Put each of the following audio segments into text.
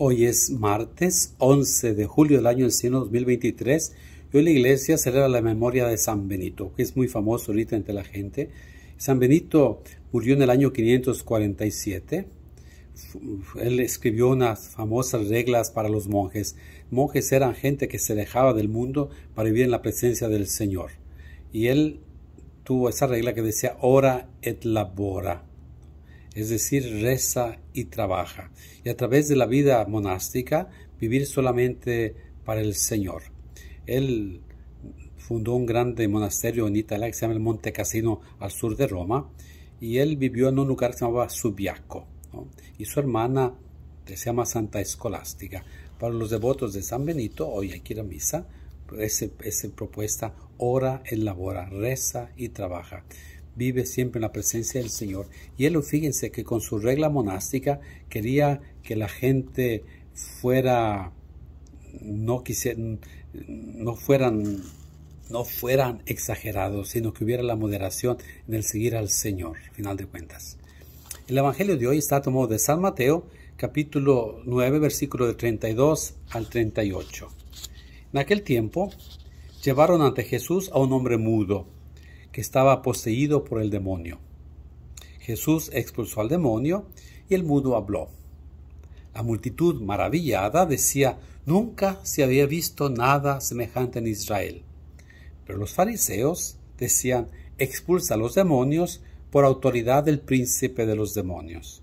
Hoy es martes 11 de julio del año del 2023 y hoy la iglesia celebra la memoria de San Benito, que es muy famoso ahorita entre la gente. San Benito murió en el año 547. Él escribió unas famosas reglas para los monjes. Monjes eran gente que se alejaba del mundo para vivir en la presencia del Señor. Y él tuvo esa regla que decía ora et labora es decir, reza y trabaja. Y a través de la vida monástica, vivir solamente para el Señor. Él fundó un grande monasterio en Italia que se llama el Monte Cassino al sur de Roma y él vivió en un lugar que se llamaba Subiaco y su hermana se llama Santa Escolástica. Para los devotos de San Benito, hoy aquí la misa, esa propuesta, ora, elabora, reza y trabaja vive siempre en la presencia del Señor. Y él, fíjense que con su regla monástica quería que la gente fuera, no quisieran, no fueran, no fueran exagerados, sino que hubiera la moderación en el seguir al Señor, final de cuentas. El Evangelio de hoy está tomado de San Mateo, capítulo 9, versículo de 32 al 38. En aquel tiempo llevaron ante Jesús a un hombre mudo que estaba poseído por el demonio. Jesús expulsó al demonio y el mudo habló. La multitud maravillada decía, nunca se había visto nada semejante en Israel. Pero los fariseos decían, expulsa a los demonios por autoridad del príncipe de los demonios.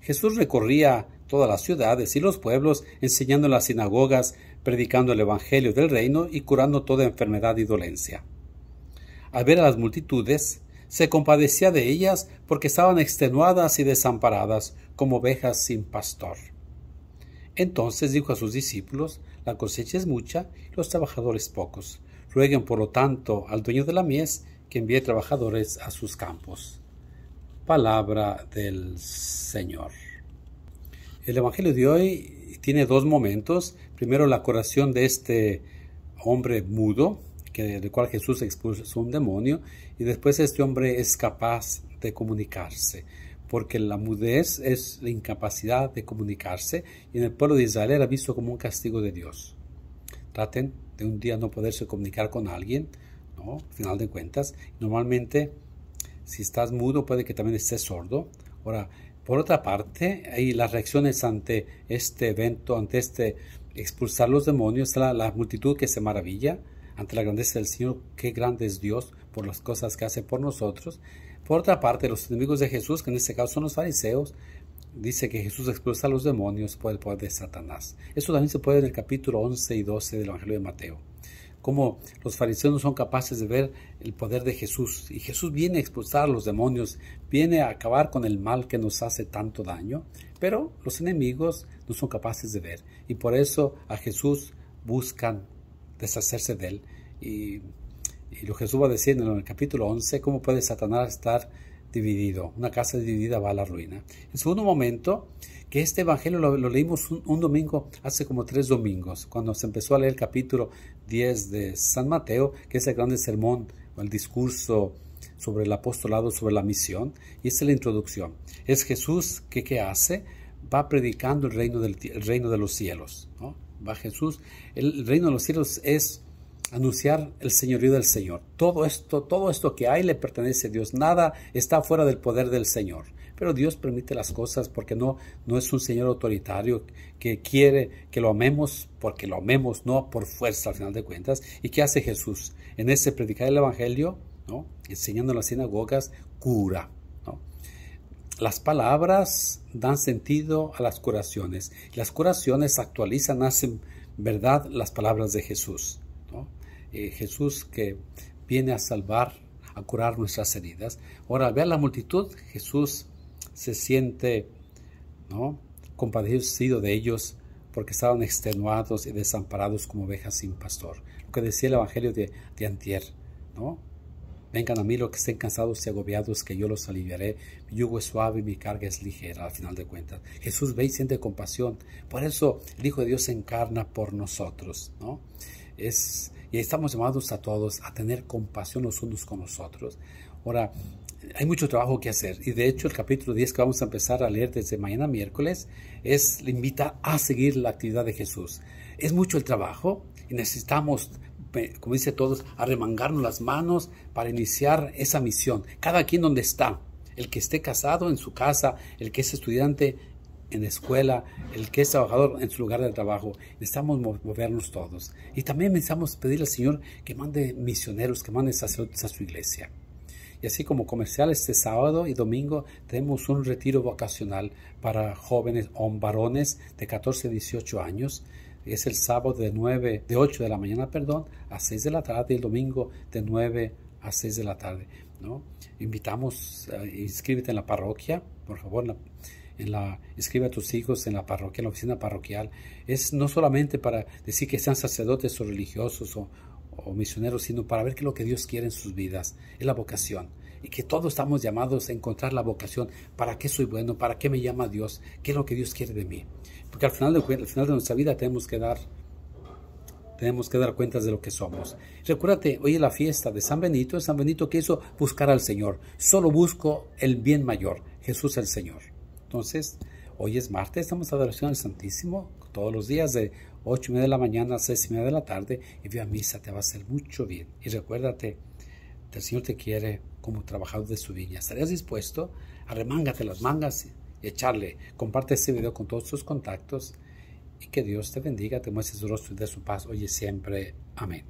Jesús recorría todas las ciudades y los pueblos, enseñando en las sinagogas, predicando el Evangelio del reino y curando toda enfermedad y dolencia. Al ver a las multitudes, se compadecía de ellas porque estaban extenuadas y desamparadas, como ovejas sin pastor. Entonces dijo a sus discípulos, la cosecha es mucha, los trabajadores pocos. Rueguen, por lo tanto, al dueño de la mies que envíe trabajadores a sus campos. Palabra del Señor. El Evangelio de hoy tiene dos momentos. Primero la curación de este hombre mudo, que, del cual Jesús expulsó un demonio, y después este hombre es capaz de comunicarse, porque la mudez es la incapacidad de comunicarse, y en el pueblo de Israel era visto como un castigo de Dios. Traten de un día no poderse comunicar con alguien, ¿no? Al final de cuentas, normalmente si estás mudo puede que también estés sordo. Ahora, por otra parte, hay las reacciones ante este evento, ante este expulsar los demonios, la multitud que se maravilla, ante la grandeza del Señor, qué grande es Dios por las cosas que hace por nosotros. Por otra parte, los enemigos de Jesús, que en este caso son los fariseos, dice que Jesús expulsa a los demonios por el poder de Satanás. Eso también se puede en el capítulo 11 y 12 del Evangelio de Mateo. Como los fariseos no son capaces de ver el poder de Jesús. Y Jesús viene a expulsar a los demonios, viene a acabar con el mal que nos hace tanto daño, pero los enemigos no son capaces de ver. Y por eso a Jesús buscan deshacerse de él. Y, y lo Jesús va diciendo en el capítulo 11, ¿cómo puede Satanás estar dividido? Una casa dividida va a la ruina. En segundo momento, que este evangelio lo, leímos un, domingo, hace como tres domingos, cuando se empezó a leer el capítulo 10 de San Mateo, que es el grande sermón, o el discurso sobre el apostolado, sobre la misión, y es la introducción. Es Jesús que qué hace? Va predicando el reino, del, reino de los cielos. ¿no? va Jesús. El reino de los cielos es anunciar el señorío del Señor. Todo esto, todo esto que hay le pertenece a Dios. Nada está fuera del poder del Señor. Pero Dios permite las cosas porque no, no es un Señor autoritario que quiere que lo amemos porque lo amemos, no por fuerza al final de cuentas. ¿Y qué hace Jesús? En ese predicar el Evangelio, ¿no? enseñando en las sinagogas, cura. Las palabras dan sentido a las curaciones. Las curaciones actualizan, hacen verdad las palabras de Jesús. Eh, Jesús que viene a salvar, a curar nuestras heridas. Ahora, al ver la multitud, Jesús se siente ¿no? compadecido de ellos porque estaban extenuados y desamparados como ovejas sin pastor. Lo que decía el Evangelio de, de Antier, ¿no? Vengan a mí los que estén cansados y agobiados, que yo los aliviaré. Mi yugo es suave y mi carga es ligera, al final de cuentas. Jesús ve y siente compasión. Por eso el Hijo de Dios se encarna por nosotros, ¿no? Es, y estamos llamados a todos a tener compasión los unos con los otros. Ahora, hay mucho trabajo que hacer. Y de hecho, el capítulo 10 que vamos a empezar a leer desde mañana miércoles es, le invita a seguir la actividad de Jesús. Es mucho el trabajo y necesitamos como dice todos, remangarnos las manos para iniciar esa misión. Cada quien donde está, el que esté casado en su casa, el que es estudiante en la escuela, el que es trabajador en su lugar de trabajo. Necesitamos movernos todos. Y también necesitamos pedir al Señor que mande misioneros, que mande sacerdotes a su iglesia. Y así como comercial, este sábado y domingo tenemos un retiro vocacional para jóvenes o varones de 14 a 18 años es el sábado de 9, de 8 de la mañana, perdón, a 6 de la tarde, y el domingo de 9 a 6 de la tarde. ¿no? Invitamos, eh, inscríbete en la parroquia, por favor, en la, a tus hijos en la parroquia, en la oficina parroquial. Es no solamente para decir que sean sacerdotes o religiosos o, o misioneros, sino para ver qué es lo que Dios quiere en sus vidas, es la vocación y que todos estamos llamados a encontrar la vocación, para qué soy bueno, para qué me llama Dios, qué es lo que Dios quiere de mí. Porque al final de, al final de nuestra vida tenemos que dar tenemos que dar cuentas de lo que somos. Recuérdate, hoy es la fiesta de San Benito, San Benito que hizo buscar al Señor. Solo busco el bien mayor, Jesús el Señor. Entonces, hoy es martes, estamos a adoración al Santísimo todos los días de 8 y media de la mañana a 6 y media de la tarde y ve a misa, te va a hacer mucho bien. Y recuérdate, el Señor te quiere, como trabajador de su viña. ¿Estarías dispuesto? Arremángate las mangas y echarle. Comparte este video con todos tus contactos y que Dios te bendiga, te muestre su rostro y de su paz. Hoy y siempre. Amén.